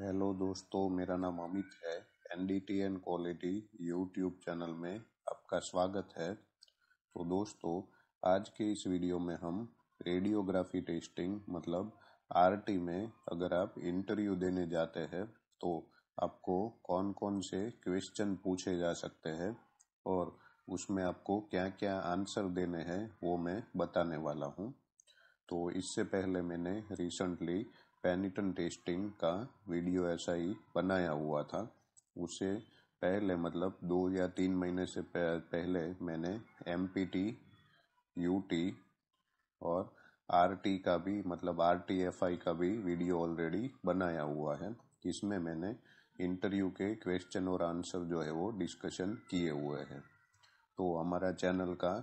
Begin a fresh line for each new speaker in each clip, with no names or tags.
Hello दोस्तों मेरा नाम अमित है एन क्वालिटी यूट्यूब चैनल में आपका स्वागत है तो दोस्तों आज के इस वीडियो में हम रेडियोग्राफी टेस्टिंग मतलब आरटी में अगर आप इंटरव्यू देने जाते हैं तो आपको कौन कौन से क्वेश्चन पूछे जा सकते हैं और उसमें आपको क्या क्या आंसर देने हैं वो मैं बताने वाला हूँ तो इससे पहले मैंने रिसेंटली पेनिटन टेस्टिंग का वीडियो ऐसा ही बनाया हुआ था उसे पहले मतलब दो या तीन महीने से पहले मैंने M P T U T और आर टी का भी मतलब आर टी एफ आई का भी वीडियो ऑलरेडी बनाया हुआ है इसमें मैंने इंटरव्यू के क्वेश्चन और आंसर जो है वो डिस्कशन किए हुए हैं तो हमारा चैनल का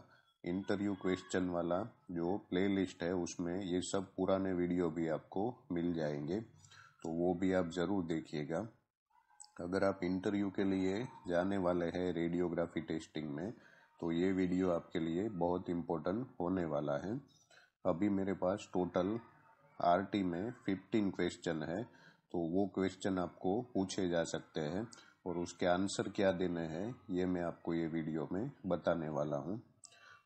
इंटरव्यू क्वेश्चन वाला जो प्लेलिस्ट है उसमें ये सब पुराने वीडियो भी आपको मिल जाएंगे तो वो भी आप ज़रूर देखिएगा अगर आप इंटरव्यू के लिए जाने वाले हैं रेडियोग्राफी टेस्टिंग में तो ये वीडियो आपके लिए बहुत इम्पोर्टेंट होने वाला है अभी मेरे पास टोटल आरटी में फिफ्टीन क्वेश्चन है तो वो क्वेश्चन आपको पूछे जा सकते हैं और उसके आंसर क्या देने हैं ये मैं आपको ये वीडियो में बताने वाला हूँ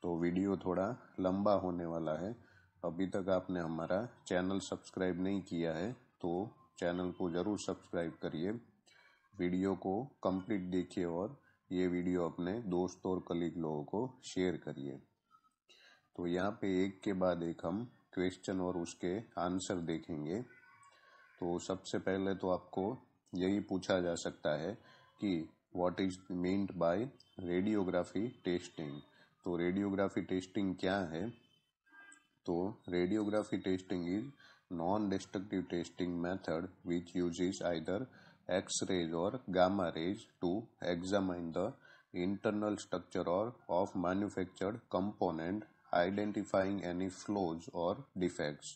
तो वीडियो थोड़ा लंबा होने वाला है अभी तक आपने हमारा चैनल सब्सक्राइब नहीं किया है तो चैनल को ज़रूर सब्सक्राइब करिए वीडियो को कंप्लीट देखिए और ये वीडियो अपने दोस्त और कलीग लोगों को शेयर करिए तो यहाँ पे एक के बाद एक हम क्वेश्चन और उसके आंसर देखेंगे तो सबसे पहले तो आपको यही पूछा जा सकता है कि what is meant by radiography testing तो रेडियोग्राफी टेस्टिंग क्या है तो radiography testing is non destructive testing method which use is either X rays और gamma rays to examine the internal structure और of manufactured component identifying any flaws और defects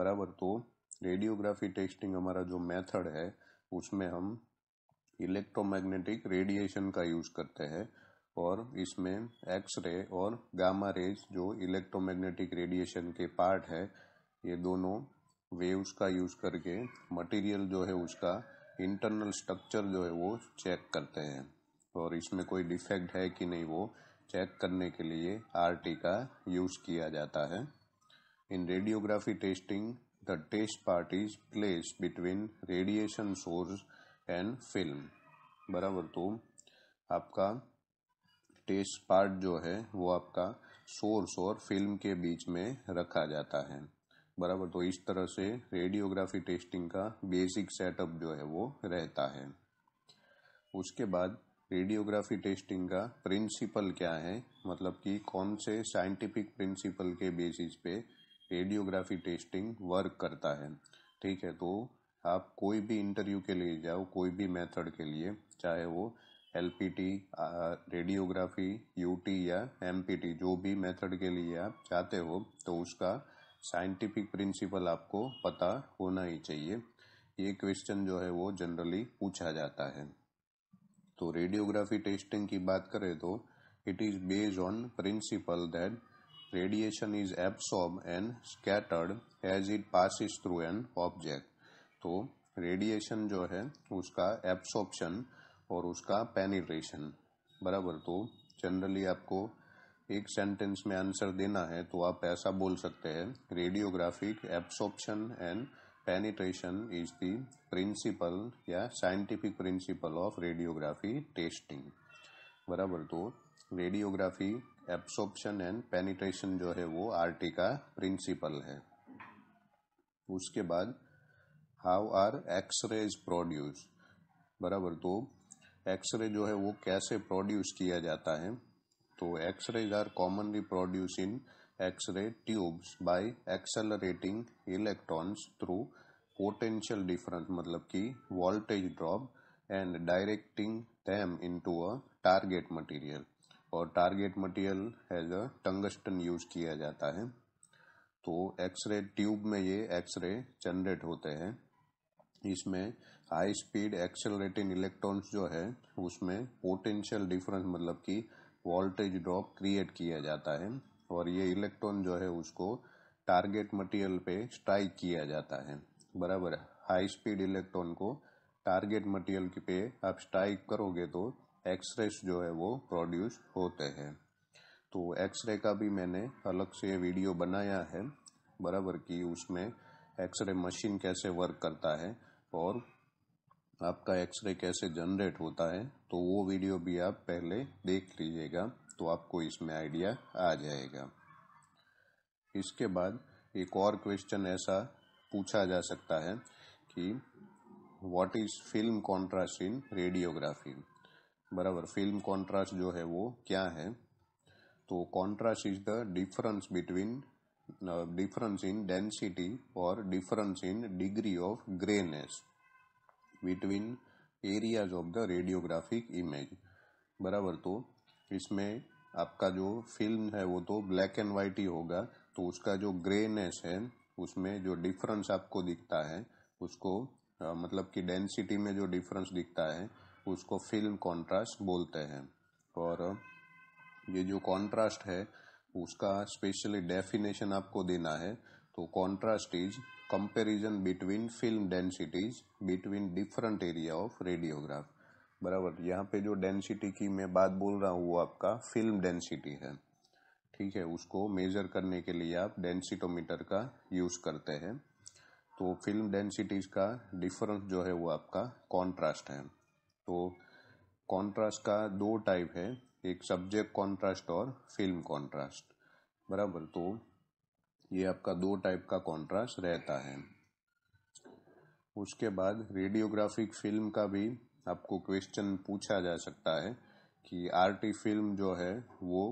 बराबर तो radiography testing हमारा जो मेथड है उसमें हम इलेक्ट्रोमैग्नेटिक रेडिएशन का यूज करते हैं और इसमें एक्स रे और गामा रेज जो इलेक्ट्रोमैग्नेटिक रेडिएशन के पार्ट है ये दोनों वेव्स का यूज करके मटेरियल जो है उसका इंटरनल स्ट्रक्चर जो है वो चेक करते हैं और इसमें कोई डिफेक्ट है कि नहीं वो चेक करने के लिए आर का यूज किया जाता है in radiography testing the test part is place between radiation source and film बराबर तो आपका टेस्ट पार्ट जो है वो आपका सोर्स और फिल्म के बीच में रखा जाता है बराबर तो इस तरह से रेडियोग्राफी टेस्टिंग का बेसिक सेटअप जो है वो रहता है उसके बाद रेडियोग्राफी टेस्टिंग का प्रिंसिपल क्या है मतलब कि कौन से साइंटिफिक प्रिंसिपल के बेसिस पे रेडियोग्राफी टेस्टिंग वर्क करता है ठीक है तो आप कोई भी इंटरव्यू के लिए जाओ कोई भी मेथड के लिए चाहे वो एलपीटी रेडियोग्राफी यूटी या एमपीटी जो भी मेथड के लिए आप चाहते हो तो उसका साइंटिफिक प्रिंसिपल आपको पता होना ही चाहिए ये क्वेश्चन जो है वो जनरली पूछा जाता है तो रेडियोग्राफी टेस्टिंग की बात करें तो it is based on principle that radiation is absorb and scattered as it pass through an object तो रेडिएशन जो है उसका एब्सॉर्प्शन और उसका पेनिट्रेशन बराबर तो जनरली आपको एक सेंटेंस में आंसर देना है तो आप ऐसा बोल सकते हैं radiographic absorption and penetration is the principle या scientific principle of radiography testing बराबर तो रेडियोग्राफी एब्सॉर्प्शन एंड पेनिट्रेशन जो है वो आरटी का प्रिंसिपल है उसके बाद हाउ आर एक्सरेज प्रोड्यूस बराबर तो एक्सरे जो है वो कैसे प्रोड्यूस किया जाता है तो X rays are commonly produce in X ray tubes by accelerating electrons through potential difference मतलब कि voltage drop and directing them into a target material और target material as a tungsten use किया जाता है तो एक्सरे ट्यूब में ये एक्सरे जनरेट होते हैं इसमें हाई स्पीड एक्सेलरेटिंग इलेक्ट्रॉन्स जो है उसमें पोटेंशियल डिफरेंस मतलब कि वोल्टेज ड्रॉप क्रिएट किया जाता है और ये इलेक्ट्रॉन जो है उसको टारगेट मटेरियल पे स्ट्राइक किया जाता है बराबर हाई स्पीड इलेक्ट्रॉन को टारगेट मटेरियल पे आप स्ट्राइक करोगे तो एक्सरेस जो है वो प्रोड्यूस होते हैं तो एक्सरे का भी मैंने अलग से वीडियो बनाया है बराबर कि उसमें एक्सरे मशीन कैसे वर्क करता है और आपका एक्सरे कैसे जनरेट होता है तो वो वीडियो भी आप पहले देख लीजिएगा तो आपको इसमें आइडिया आ जाएगा इसके बाद एक और क्वेश्चन ऐसा पूछा जा सकता है कि what is film contrast in radiography बराबर फिल्म कॉन्ट्रास्ट जो है वो क्या है तो contrast is the difference between difference in density और difference in degree of greyness between areas of the radiographic image बराबर तो इसमें आपका जो फिल्म है वो तो ब्लैक एंड वाइट ही होगा तो उसका जो ग्रेनेस है उसमें जो डिफरेंस आपको दिखता है उसको आ, मतलब कि डेंसिटी में जो डिफरेंस दिखता है उसको फिल्म कंट्रास्ट बोलते हैं और ये जो कंट्रास्ट है उसका स्पेशली डेफिनेशन आपको देना है तो contrast is comparison between film densities between different area of radiograph बराबर यहाँ पे जो डेंसिटी की मैं बात बोल रहा हूँ वो आपका फिल्म डेंसिटी है ठीक है उसको मेजर करने के लिए आप डेंसिटोमीटर का यूज करते हैं तो फिल्म डेंसिटीज का डिफरेंस जो है वो आपका कॉन्ट्रास्ट है तो कॉन्ट्रास्ट का दो टाइप है एक सब्जेक्ट कॉन्ट्रास्ट और फिल्म कॉन्ट्रास्ट बराबर तो ये आपका दो टाइप का कॉन्ट्रास्ट रहता है उसके बाद रेडियोग्राफिक फिल्म का भी आपको क्वेश्चन पूछा जा सकता है कि आरटी फिल्म जो है वो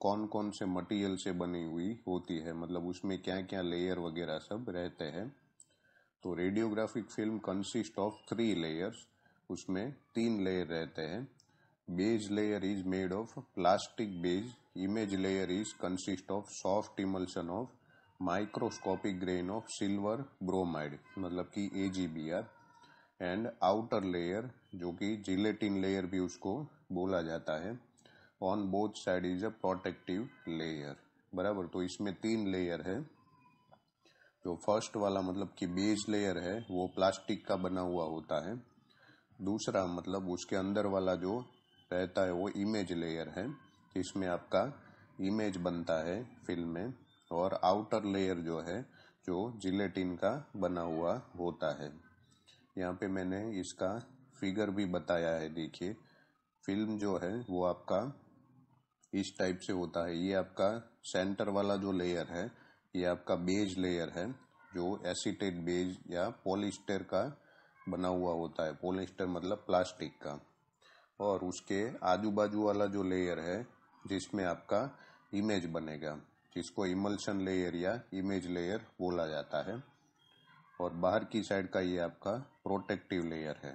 कौन कौन से मटेरियल से बनी हुई होती है मतलब उसमें क्या क्या लेयर वगैरह सब रहते हैं तो radiographic film consist of three layers उसमें तीन लेयर रहते हैं base layer is made of plastic base image layer is consist of soft emulsion of microscopic grain of silver bromide मतलब कि A G B R and outer layer जो कि gelatin layer भी उसको बोला जाता है on both side is a protective layer बराबर तो इसमें तीन लेयर है जो फर्स्ट वाला मतलब कि बेज लेयर है वो प्लास्टिक का बना हुआ होता है दूसरा मतलब उसके अंदर वाला जो रहता है वो इमेज लेयर है इसमें आपका इमेज बनता है फिल्म में और आउटर लेयर जो है जो जिलेटिन का बना हुआ होता है यहाँ पे मैंने इसका फिगर भी बताया है देखिए फिल्म जो है वो आपका इस टाइप से होता है ये आपका सेंटर वाला जो लेयर है ये आपका बेज लेयर है जो एसिटेट बेज या पॉलिस्टर का बना हुआ होता है पॉलिस्टर मतलब प्लास्टिक का और उसके आजू बाजू वाला जो लेयर है जिसमें आपका इमेज बनेगा जिसको इमल्शन लेयर या इमेज लेयर बोला जाता है और बाहर की साइड का ये आपका प्रोटेक्टिव लेयर है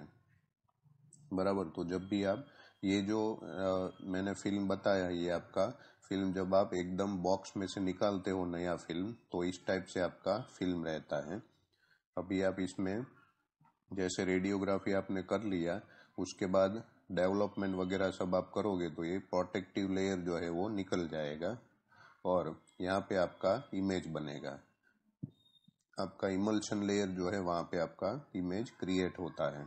बराबर तो जब भी आप ये जो आ, मैंने फिल्म बताया ये आपका फिल्म जब आप एकदम बॉक्स में से निकालते हो नया फिल्म तो इस टाइप से आपका फिल्म रहता है अभी आप इसमें जैसे रेडियोग्राफी आपने कर लिया उसके बाद डेवलपमेंट वगैरह सब आप करोगे तो ये प्रोटेक्टिव लेयर जो है वो निकल जाएगा और यहाँ पे आपका इमेज बनेगा आपका इमल्शन लेयर जो है वहाँ पे आपका इमेज क्रिएट होता है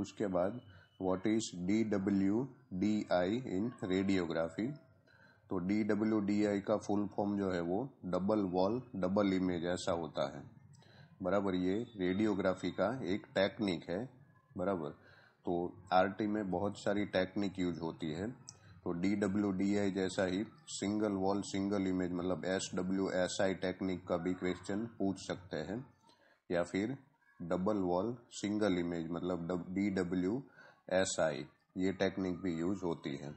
उसके बाद what is D W D I in radiography तो डी डब्ल्यू डी आई का फुल फॉर्म जो है वो डबल वॉल डबल इमेज ऐसा होता है बराबर ये रेडियोग्राफी का एक टेक्निक है बराबर तो आर में बहुत सारी टेक्निक यूज होती है तो डी डब्ल्यू डी आई जैसा ही सिंगल वॉल सिंगल इमेज मतलब S W S I technique का भी क्वेश्चन पूछ सकते हैं या फिर डबल वॉल सिंगल इमेज मतलब डी डब्ल्यू एस आई ये टेक्निक भी यूज होती है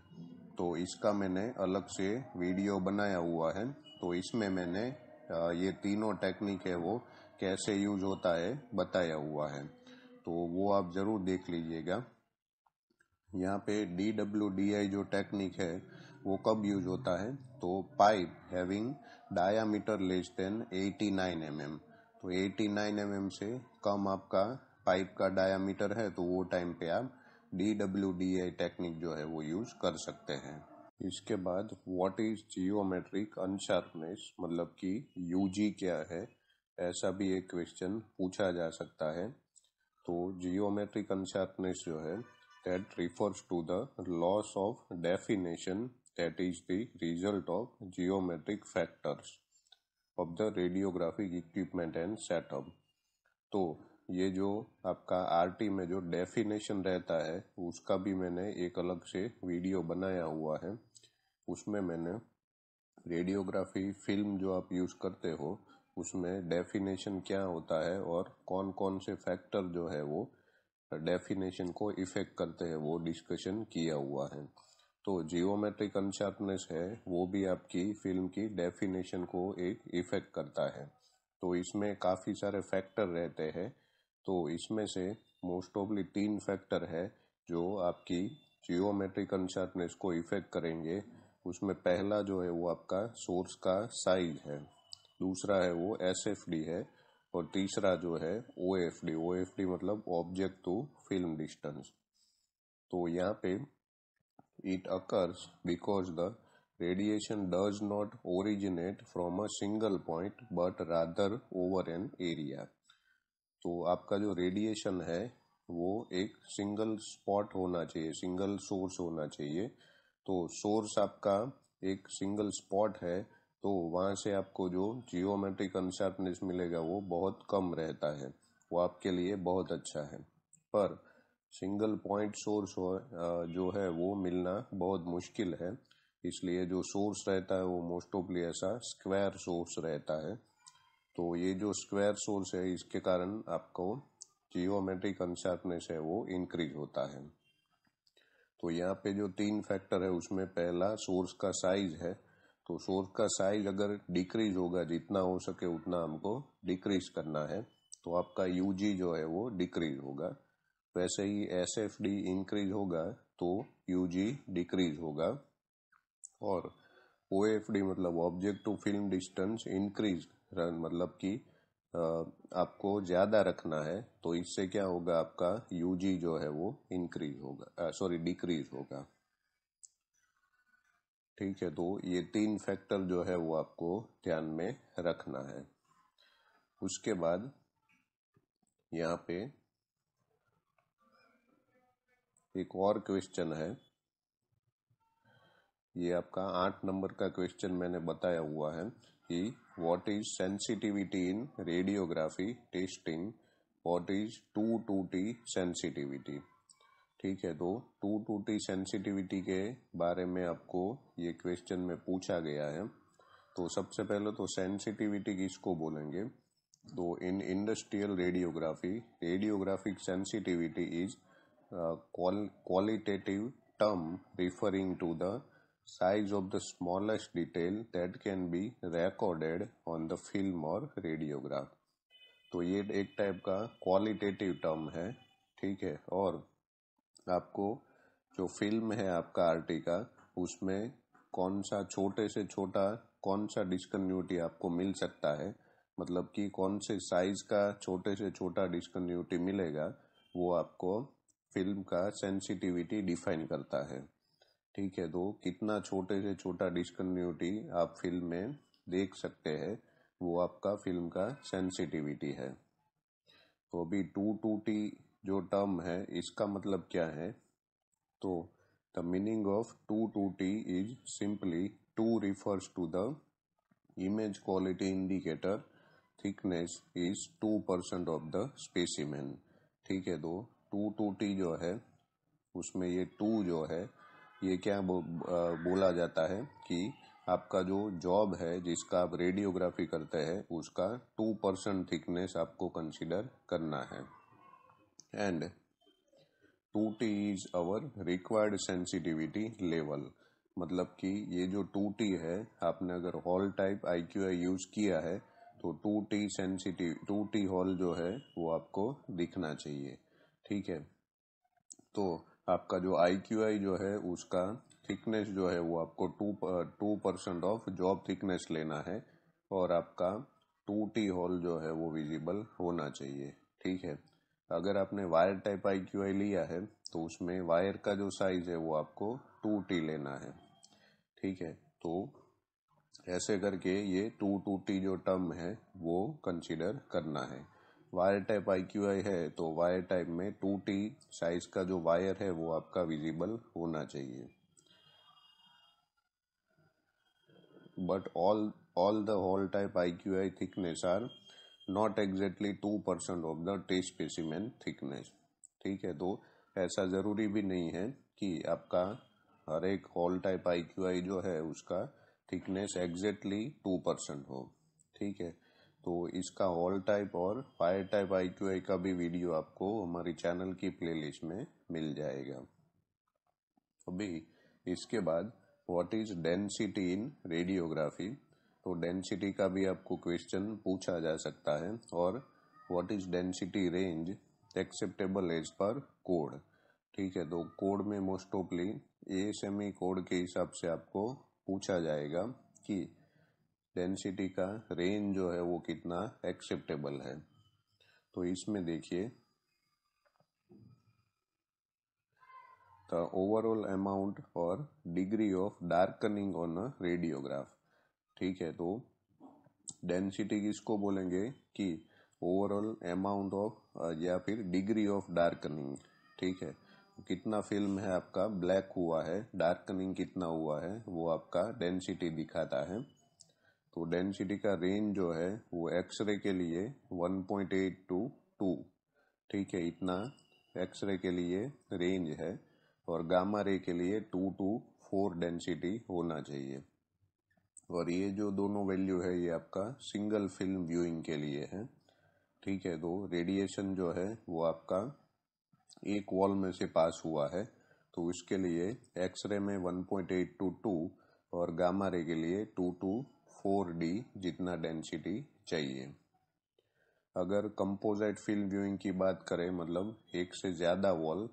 तो इसका मैंने अलग से वीडियो बनाया हुआ है तो इसमें मैंने ये तीनों टेक्निक है वो कैसे यूज होता है बताया हुआ है तो वो आप ज़रूर देख लीजिएगा यहाँ पे डी डब्ल्यू डी आई जो टेक्निक है वो कब यूज होता है तो pipe having diameter less than 89 M mm. तो 89 एम mm से कम आपका पाइप का डायामीटर है तो वो टाइम पे आप D W D I technique जो है वो यूज कर सकते हैं इसके बाद व्हाट इज जियोमेट्रिक अनशार्पनेस मतलब कि यूजी क्या है ऐसा भी एक क्वेश्चन पूछा जा सकता है तो जियोमेट्रिक अनशार्पनेस जो है that refers to the loss of definition that is the result of geometric factors of the radiographic equipment and setup तो ये जो आपका आर में जो डेफिनेशन रहता है उसका भी मैंने एक अलग से वीडियो बनाया हुआ है उसमें मैंने रेडियोग्राफी फिल्म जो आप यूज करते हो उसमें डेफिनेशन क्या होता है और कौन कौन से फैक्टर जो है वो डेफिनेशन को इफेक्ट करते हैं वो डिस्कशन किया हुआ है तो जियोमेट्रिक अनशार्पनेस है वो भी आपकी फिल्म की डेफिनेशन को एक इफेक्ट करता है तो इसमें काफ़ी सारे फैक्टर रहते हैं तो इसमें से मोस्ट ऑफली तीन फैक्टर है जो आपकी जियोमेट्रिक अनशार्पनेस को इफेक्ट करेंगे उसमें पहला जो है वो आपका सोर्स का साइज है दूसरा है वो एस एफ डी है और तीसरा जो है O F D O F D मतलब ऑब्जेक्ट टू फिल्म डिस्टेंस तो यहाँ पे it occurs because the radiation does not originate from a single point but rather over an area तो आपका जो रेडिएशन है वो एक सिंगल स्पॉट होना चाहिए सिंगल सोर्स होना चाहिए तो सोर्स आपका एक सिंगल स्पॉट है तो वहाँ से आपको जो जियोमेट्रिक अनशार्पनेस मिलेगा वो बहुत कम रहता है वो आपके लिए बहुत अच्छा है पर सिंगल पॉइंट सोर्स जो है वो मिलना बहुत मुश्किल है इसलिए जो सोर्स रहता है वो मोस्ट ऑफली ऐसा स्क्वायर सोर्स रहता है तो ये जो स्क्वायर सोर्स है इसके कारण आपको जियोमेट्रिक अनशार्पनेस है वो इंक्रीज होता है तो यहाँ पे जो तीन फैक्टर है उसमें पहला सोर्स का साइज है तो सोर्स का साइज अगर डिक्रीज होगा जितना हो सके उतना हमको डिक्रीज करना है तो आपका यू जो है वो डिक्रीज होगा वैसे ही एस एफ डी इंक्रीज होगा तो यू जी डिक्रीज होगा और ओ एफ डी मतलब object to film distance increase मतलब कि आपको ज़्यादा रखना है तो इससे क्या होगा आपका यू जी जो है वो इंक्रीज होगा सॉरी डिक्रीज होगा ठीक है तो ये तीन फैक्टर जो है वो आपको ध्यान में रखना है उसके बाद यहाँ पे एक और क्वेश्चन है ये आपका आठ नंबर का क्वेश्चन मैंने बताया हुआ है कि what is sensitivity in radiography testing what is two two T sensitivity ठीक है तो टू टू टी सेंसिटिविटी के बारे में आपको ये क्वेश्चन में पूछा गया है तो सबसे पहले तो सेंसिटिविटी किसको बोलेंगे तो in industrial radiography radiographic sensitivity is qualitative term referring to the size of the smallest detail that can be recorded on the film और रेडियोग्राफ तो ये एक टाइप का क्वालिटेटिव टर्म है ठीक है और आपको जो फिल्म है आपका आरटी का उसमें कौन सा छोटे से छोटा कौन सा डिस्कन्यूटी आपको मिल सकता है मतलब कि कौन से साइज का छोटे से छोटा डिस्कन्यूटी मिलेगा वो आपको फिल्म का सेंसिटिविटी डिफाइन करता है ठीक है तो कितना छोटे से छोटा डिस्कन्यूटी आप फिल्म में देख सकते हैं वो आपका फिल्म का सेंसिटिविटी है तो अभी टू टू टी जो टर्म है इसका मतलब क्या है तो the meaning of two two T is simply to refers to the image quality indicator thickness is two percent of the specimen ठीक है दो टू टू टी जो है उसमें ये टू जो है ये क्या बो, आ, बोला जाता है कि आपका जो जॉब है जिसका आप रेडियोग्राफी करते हैं उसका टू परसेंट थिकनेस आपको कंसिडर करना है and 2T is our required sensitivity level मतलब कि ये जो 2T है आपने अगर hole type I Q I use किया है तो 2T सेंसिटिव टी हॉल जो है वो आपको दिखना चाहिए ठीक है तो आपका जो आई क्यू आई जो है उसका थिकनेस जो है वो आपको two two percent of job thickness लेना है और आपका टू टी हॉल जो है वो विजिबल होना चाहिए ठीक है अगर आपने wire type I Q I लिया है तो उसमें वायर का जो साइज है वो आपको टू टी लेना है ठीक है तो ऐसे करके ये टू टू टी जो टर्म है वो कंसिडर करना है wire type I Q I है तो वायर टाइप में टू टी साइज का जो वायर है वो आपका विजिबल होना चाहिए but all all the hole type I Q I thickness are not exactly two percent of the test specimen thickness ठीक है तो ऐसा ज़रूरी भी नहीं है कि आपका हर एक hole type I Q I जो है उसका थिकनेस एग्जैक्टली टू परसेंट हो ठीक है तो इसका हॉल टाइप और wire type I Q I का भी वीडियो आपको हमारी चैनल की प्लेलिस्ट में मिल जाएगा अभी इसके बाद what is density in radiography तो डेंसिटी का भी आपको क्वेश्चन पूछा जा सकता है और what is density range acceptable as per code ठीक है तो कोड में most oftenly ASME code के हिसाब से आपको पूछा जाएगा कि डेंसिटी का रेंज जो है वो कितना एक्सेप्टेबल है तो इसमें देखिए ओवरऑल अमाउंट और degree of darkening on on a ठीक है तो डेंसिटी किसको बोलेंगे कि ओवरऑल अमाउंट ऑफ या फिर डिग्री ऑफ डार्कनिंग ठीक है कितना फिल्म है आपका ब्लैक हुआ है डार्कनिंग कितना हुआ है वो आपका डेंसिटी दिखाता है तो डेंसिटी का रेंज जो है वो एक्सरे के लिए 1.8 टू 2 ठीक है इतना एक्सरे के लिए रेंज है और गामा रे के लिए 2 टू 4 डेंसिटी होना चाहिए और ये जो दोनों वैल्यू है ये आपका सिंगल फिल्म व्यूइंग के लिए है ठीक है तो रेडिएशन जो है वो आपका एक वॉल में से पास हुआ है तो इसके लिए एक्सरे में 1.822 और गामा रे के लिए 224D जितना डेंसिटी चाहिए अगर कंपोजिट फिल्म व्यूइंग की बात करें मतलब एक से ज़्यादा वॉल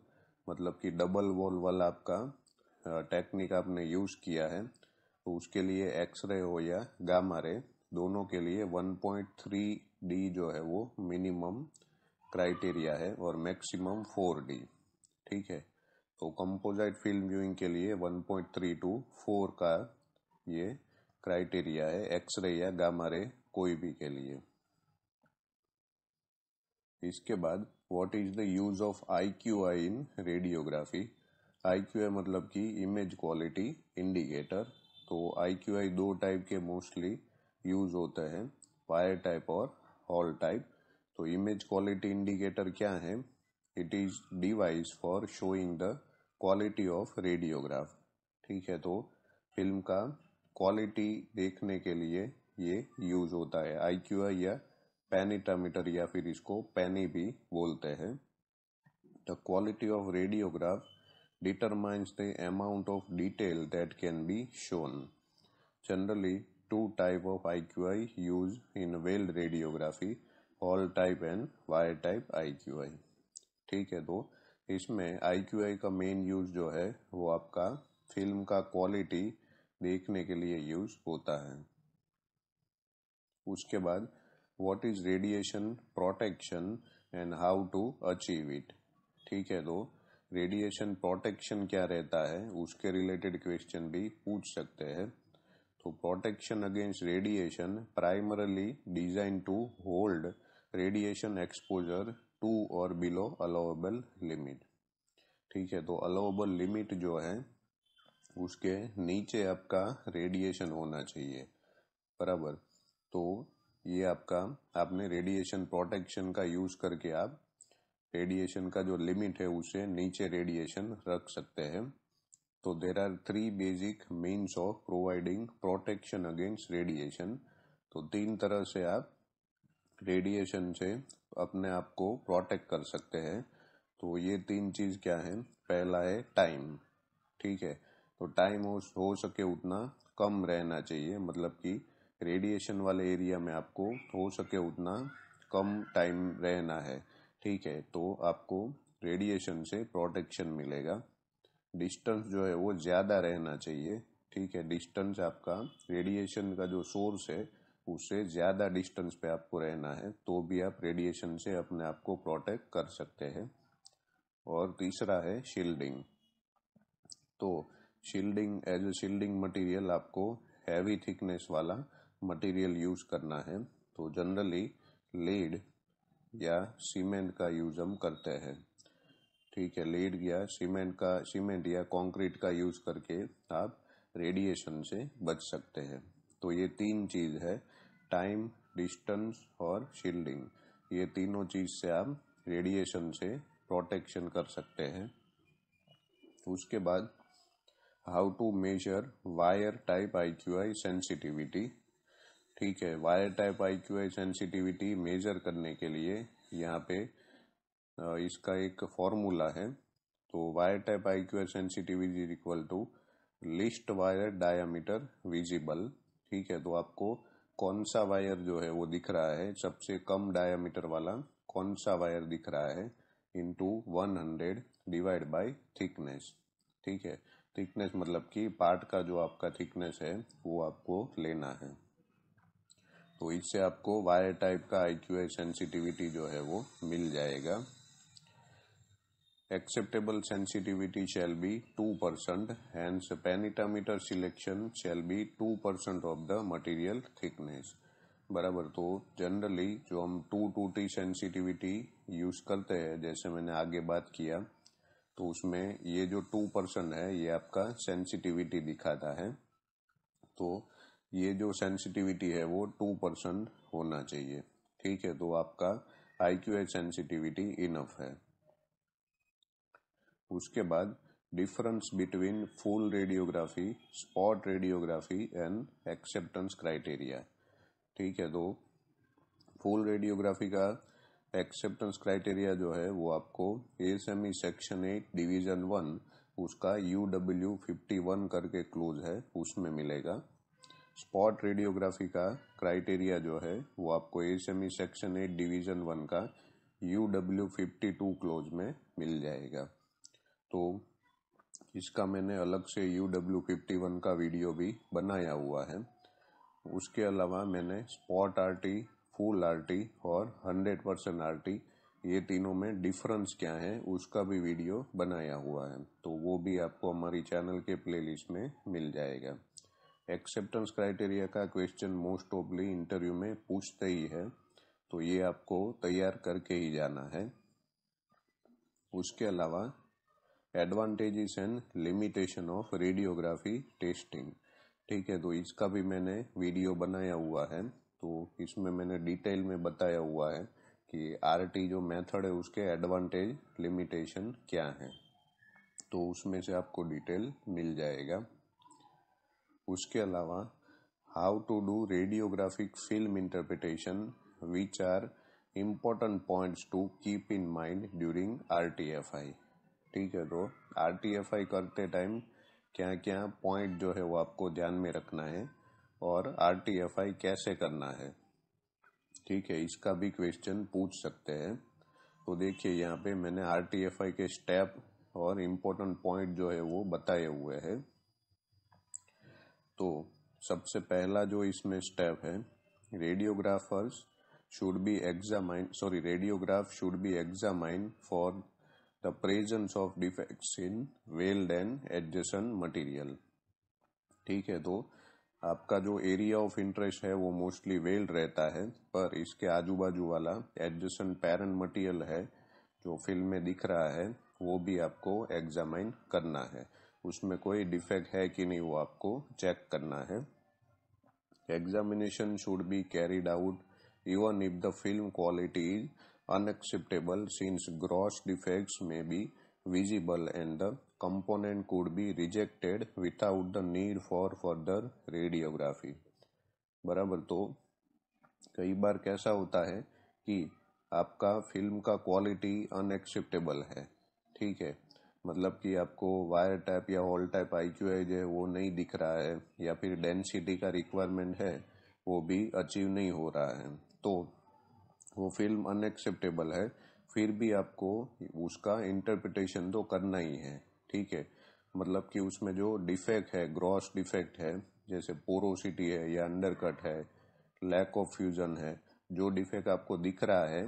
मतलब कि डबल वॉल वाला आपका टेक्निक आपने यूज़ किया है तो उसके लिए एक्सरे हो या गामा रे दोनों के लिए 1.3 डी जो है वो मिनिमम क्राइटेरिया है और मैक्सिमम 4 डी ठीक है तो कंपोजाइट फिल्म व्यूइंग के लिए 1.3 टू 4 का ये क्राइटेरिया है एक्सरे या गामा रे कोई भी के लिए इसके बाद what is the use of I Q I in radiography I Q I मतलब कि इमेज क्वालिटी इंडिकेटर तो आई क्यू आई दो टाइप के मोस्टली यूज़ होते हैं वायर टाइप और हॉल टाइप तो इमेज क्वालिटी इंडिकेटर क्या है it is device for showing the quality of radiograph ठीक है तो फिल्म का क्वालिटी देखने के लिए ये यूज़ होता है आई क्यू आई या पेनीटामीटर या फिर इसको पैनी भी बोलते हैं the quality of radiograph determines the amount of detail that can be shown. Generally, two type of IQI used in weld radiography, hole type and wire type I ठीक है तो इसमें आई का मेन यूज जो है वो आपका फिल्म का क्वालिटी देखने के लिए यूज होता है उसके बाद what is radiation protection and how to achieve it ठीक है तो रेडिएशन प्रोटेक्शन क्या रहता है उसके रिलेटेड क्वेश्चन भी पूछ सकते हैं तो protection against radiation primarily design to hold radiation exposure to और बिलो अलाउेबल लिमिट ठीक है तो अलाउेबल लिमिट जो है उसके नीचे आपका रेडिएशन होना चाहिए बराबर तो ये आपका आपने रेडिएशन प्रोटेक्शन का यूज करके आप रेडिएशन का जो लिमिट है उसे नीचे रेडिएशन रख सकते हैं तो there are three basic means of providing protection against radiation तो तीन तरह से आप रेडिएशन से अपने आप को प्रोटेक्ट कर सकते हैं तो ये तीन चीज़ क्या है पहला है टाइम ठीक है तो टाइम हो, हो सके उतना कम रहना चाहिए मतलब कि रेडिएशन वाले एरिया में आपको हो सके उतना कम टाइम रहना है ठीक है तो आपको रेडिएशन से प्रोटेक्शन मिलेगा डिस्टेंस जो है वो ज़्यादा रहना चाहिए ठीक है डिस्टेंस आपका रेडिएशन का जो सोर्स है उससे ज़्यादा डिस्टेंस पे आपको रहना है तो भी आप रेडिएशन से अपने आप को प्रोटेक्ट कर सकते हैं और तीसरा है शील्डिंग तो shielding as a shielding material आपको हैवी थिकनेस वाला मटेरियल यूज़ करना है तो जनरली लीड या सीमेंट का यूज हम करते हैं ठीक है लेट या सीमेंट का सीमेंट या कंक्रीट का यूज करके आप रेडिएशन से बच सकते हैं तो ये तीन चीज़ है टाइम डिस्टेंस और शील्डिंग ये तीनों चीज़ से आप रेडिएशन से प्रोटेक्शन कर सकते हैं उसके बाद how to measure wire type I Q I sensitivity ठीक है wire type I Q I sensitivity measure करने के लिए यहाँ पे इसका एक फॉर्मूला है तो wire type I Q I sensitivity equal to least wire diameter visible ठीक है तो आपको कौन सा वायर जो है वो दिख रहा है सबसे कम डायामीटर वाला कौन सा वायर दिख रहा है to one hundred divide by thickness ठीक है थिकनेस मतलब कि पार्ट का जो आपका थिकनेस है वो आपको लेना है तो इससे आपको वायर टाइप का आई क्यू सेंसिटिविटी जो है वो मिल जाएगा acceptable sensitivity shall be two percent hence penetrameter selection shall be two percent of the material thickness बराबर तो जनरली जो हम two two T sensitivity use करते हैं जैसे मैंने आगे बात किया तो उसमें ये जो टू परसेंट है ये आपका सेंसिटिविटी दिखाता है तो ये जो सेंसिटिविटी है वो टू परसेंट होना चाहिए ठीक है तो आपका आई क्यू सेंसिटिविटी इनफ है उसके बाद difference between full radiography spot radiography and acceptance criteria ठीक है तो फुल रेडियोग्राफी का एक्सेप्टेंस क्राइटेरिया जो है वो आपको S M E section eight division one उसका यू डब्ल्यू फिफ्टी वन करके क्लोज है उसमें मिलेगा स्पॉट रेडियोग्राफी का क्राइटेरिया जो है वो आपको SME section eight division one का U W fifty two clause में मिल जाएगा तो इसका मैंने अलग से यू डब्ल्यू फिफ्टी वन का वीडियो भी बनाया हुआ है उसके अलावा मैंने spot R T full R T और हंड्रेड परसेंट आर टी ये तीनों में डिफरेंस क्या है उसका भी वीडियो बनाया हुआ है तो वो भी आपको हमारी चैनल के प्लेलिस्ट में मिल जाएगा एक्सेप्टेंस क्राइटेरिया का क्वेश्चन मोस्ट ऑफली इंटरव्यू में पूछते ही है तो ये आपको तैयार करके ही जाना है उसके अलावा advantages and limitation of radiography testing ठीक है तो इसका भी मैंने वीडियो बनाया हुआ है तो इसमें मैंने डिटेल में बताया हुआ है कि आरटी जो मेथड है उसके एडवांटेज लिमिटेशन क्या है तो उसमें से आपको डिटेल मिल जाएगा उसके अलावा how to do radiographic film interpretation which are important points to keep in mind during R ठीक है तो आर करते टाइम क्या क्या पॉइंट जो है वो आपको ध्यान में रखना है और आर कैसे करना है ठीक है इसका भी क्वेश्चन पूछ सकते हैं तो देखिए यहाँ पे मैंने आर के स्टेप और इम्पोर्टेंट पॉइंट जो है वो बताए हुए हैं तो सबसे पहला जो इसमें स्टेप है radiographers should be examine sorry radiograph should be examine for the presence of defects in weld and adjacent material ठीक है तो आपका जो एरिया ऑफ इंटरेस्ट है वो मोस्टली वेल्ड रहता है पर इसके आजू बाजू वाला एडजेसन पैरन मटेरियल है जो फिल्म में दिख रहा है वो भी आपको एग्जामाइन करना है उसमें कोई डिफेक्ट है कि नहीं वो आपको चेक करना है examination should be carried out even if the film quality is unacceptable since gross defect may be visible and the component could be rejected without the need for further radiography बराबर तो कई बार कैसा होता है कि आपका फिल्म का quality unacceptable है ठीक है मतलब कि आपको वायर टाइप या hole type I Q I जो है वो नहीं दिख रहा है या फिर डेंसिटी का रिक्वायरमेंट है वो भी अचीव नहीं हो रहा है तो वो फिल्म अनएक्सेप्टेबल है फिर भी आपको उसका इंटरप्रिटेशन तो करना ही है ठीक है मतलब कि उसमें जो डिफेक्ट है ग्रॉस डिफेक्ट है जैसे पोरोसिटी है या अंडरकट है लैक ऑफ फ्यूजन है जो डिफेक्ट आपको दिख रहा है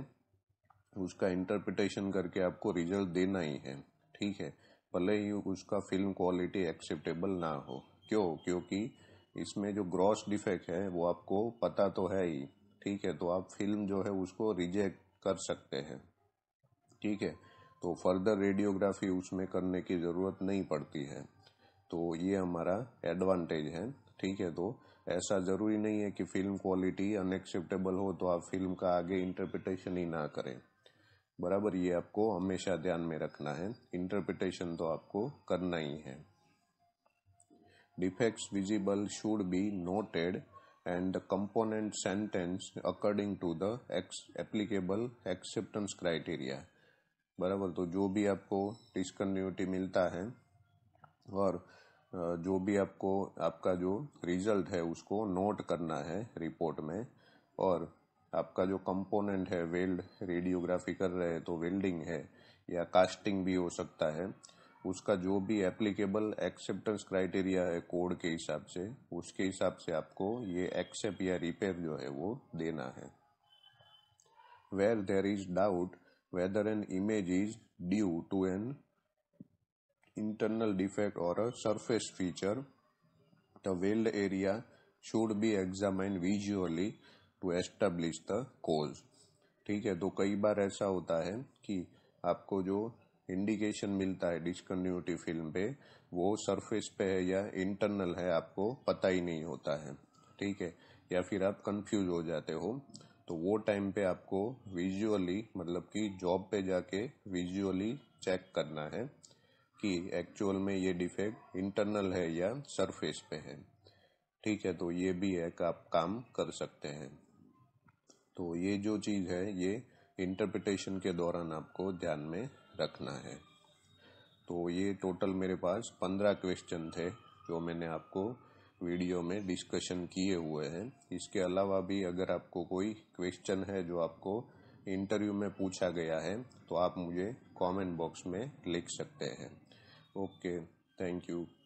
उसका इंटरप्रिटेशन करके आपको रिजल्ट देना ही है ठीक है भले ही उसका फिल्म क्वालिटी एक्सेप्टेबल ना हो क्यों क्योंकि इसमें जो ग्रॉस डिफेक्ट है वो आपको पता तो है ही ठीक है तो आप फिल्म जो है उसको रिजेक्ट कर सकते हैं ठीक है तो फर्दर रेडियोग्राफी उसमें करने की ज़रूरत नहीं पड़ती है तो ये हमारा एडवांटेज है ठीक है तो ऐसा ज़रूरी नहीं है कि फ़िल्म क्वालिटी अनएक्सेप्टेबल हो तो आप फिल्म का आगे इंटरप्रिटेशन ही ना करें बराबर ये आपको हमेशा ध्यान में रखना है इंटरप्रिटेशन तो आपको करना ही है defects visible should be noted and component sentenced according to the X applicable acceptance criteria बराबर तो जो भी आपको डिसकन्यूटी मिलता है और जो भी आपको आपका जो रिजल्ट है उसको नोट करना है रिपोर्ट में और आपका जो कंपोनेंट है वेल्ड रेडियोग्राफी कर रहे हैं तो वेल्डिंग है या कास्टिंग भी हो सकता है उसका जो भी एप्लीकेबल एक्सेप्टेंस क्राइटेरिया है कोड के हिसाब से उसके हिसाब से आपको ये एक्सेप्ट या रिपेयर जो है वो देना है where there is doubt whether an image is due to an internal defect और a surface feature the weld area should be examined visually to establish the cause ठीक है तो कई बार ऐसा होता है कि आपको जो इंडिकेशन मिलता है डिस्कन्यूटी फिल्म पे वो सरफेस पे है या इंटरनल है आपको पता ही नहीं होता है ठीक है या फिर आप कंफ्यूज हो जाते हो तो वो टाइम पे आपको विजुअली मतलब कि जॉब पे जाके विजुअली चेक करना है कि एक्चुअल में ये डिफेक्ट इंटरनल है या सरफेस पे है ठीक है तो ये भी एक आप काम कर सकते हैं तो ये जो चीज़ है ये इंटरप्रिटेशन के दौरान आपको ध्यान में रखना है तो ये टोटल मेरे पास पंद्रह क्वेश्चन थे जो मैंने आपको वीडियो में डिस्कशन किए हुए हैं इसके अलावा भी अगर आपको कोई क्वेश्चन है जो आपको इंटरव्यू में पूछा गया है तो आप मुझे कमेंट बॉक्स में लिख सकते हैं ओके थैंक यू